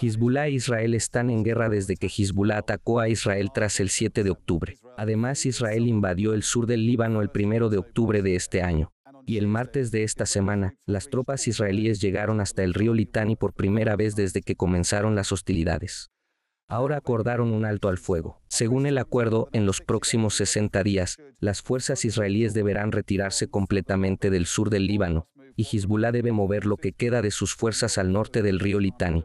Hezbollah e Israel están en guerra desde que Hezbollah atacó a Israel tras el 7 de octubre. Además, Israel invadió el sur del Líbano el 1 de octubre de este año. Y el martes de esta semana, las tropas israelíes llegaron hasta el río Litani por primera vez desde que comenzaron las hostilidades. Ahora acordaron un alto al fuego. Según el acuerdo, en los próximos 60 días, las fuerzas israelíes deberán retirarse completamente del sur del Líbano, y Hezbollah debe mover lo que queda de sus fuerzas al norte del río Litani,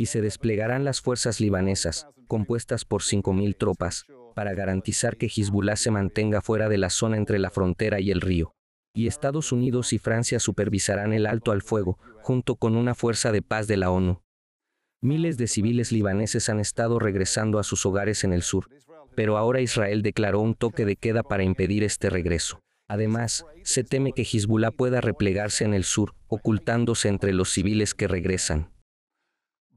y se desplegarán las fuerzas libanesas, compuestas por 5.000 tropas, para garantizar que Hezbollah se mantenga fuera de la zona entre la frontera y el río. Y Estados Unidos y Francia supervisarán el alto al fuego, junto con una fuerza de paz de la ONU. Miles de civiles libaneses han estado regresando a sus hogares en el sur, pero ahora Israel declaró un toque de queda para impedir este regreso. Además, se teme que Hezbollah pueda replegarse en el sur, ocultándose entre los civiles que regresan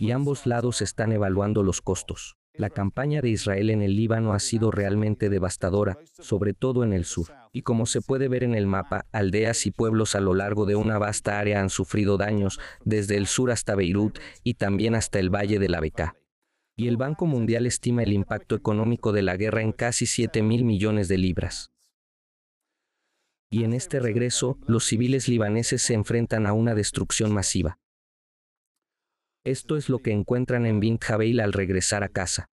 y ambos lados están evaluando los costos. La campaña de Israel en el Líbano ha sido realmente devastadora, sobre todo en el sur, y como se puede ver en el mapa, aldeas y pueblos a lo largo de una vasta área han sufrido daños, desde el sur hasta Beirut y también hasta el Valle de la Beca. Y el Banco Mundial estima el impacto económico de la guerra en casi 7 mil millones de libras y en este regreso, los civiles libaneses se enfrentan a una destrucción masiva. Esto es lo que encuentran en Bint Jabeil al regresar a casa.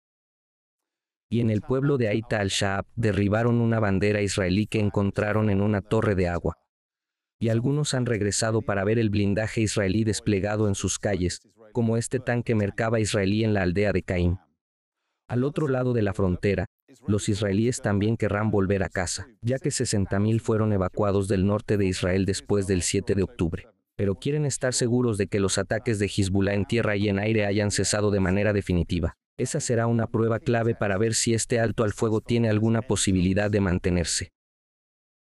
Y en el pueblo de Aita al-Shaab derribaron una bandera israelí que encontraron en una torre de agua. Y algunos han regresado para ver el blindaje israelí desplegado en sus calles, como este tanque mercaba israelí en la aldea de Caim. Al otro lado de la frontera, los israelíes también querrán volver a casa, ya que 60.000 fueron evacuados del norte de Israel después del 7 de octubre pero quieren estar seguros de que los ataques de Hezbollah en tierra y en aire hayan cesado de manera definitiva. Esa será una prueba clave para ver si este alto al fuego tiene alguna posibilidad de mantenerse.